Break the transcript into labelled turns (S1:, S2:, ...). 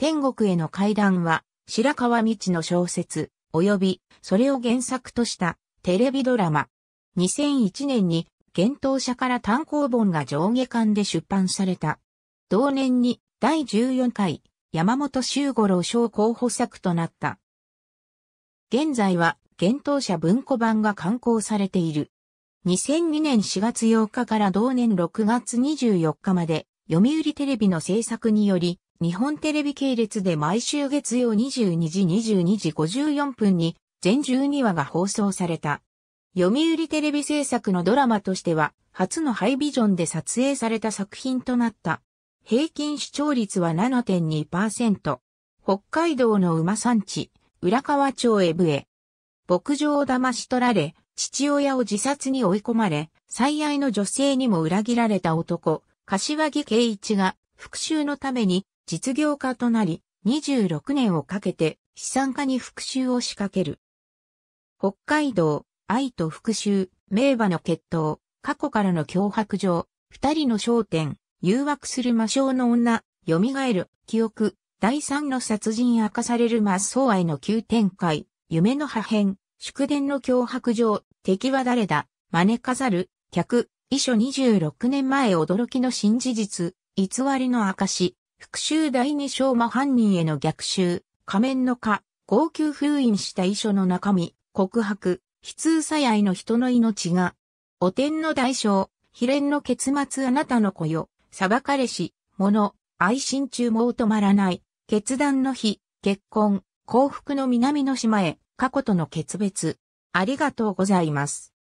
S1: 天国への階段は、白川道の小
S2: 説、及び、それを原作としたテレビドラマ。2001年に、幻冬者から単行本が上下巻で出版された。同年に、第14回、山本周五郎賞候補作となった。現在は、幻冬者文庫版が刊行されている。2002年4月8日から同年6月24日まで、読売テレビの制作により、日本テレビ系列で毎週月曜22時22時54分に全12話が放送された。読売テレビ制作のドラマとしては初のハイビジョンで撮影された作品となった。平均視聴率は7.2%。北海道の馬産地、浦河町エブへ。牧場を騙し取られ、父親を自殺に追い込まれ、最愛の女性にも裏切られた男、柏木圭一が復讐のために実業家となり、26年をかけて資産家に復讐を仕掛ける。北海道、愛と復讐、名馬の決闘、過去からの脅迫状、二人の焦点、誘惑する魔性の女、蘇る、記憶、第三の殺人明かされる魔相愛の急展開、夢の破片、祝電の脅迫状、敵は誰だ、招かざる、客、遺書26年前驚きの新事実、偽りの証、復讐第二章魔犯人への逆襲、仮面の化、号泣封印した遺書の中身、告白、悲痛さやいの人の命が、お天の代償、秘伝の結末あなたの子よ、裁かれし、者、愛心中も止まらない、決断の日、結婚、幸福の南の島
S1: へ、過去との決別。ありがとうございます。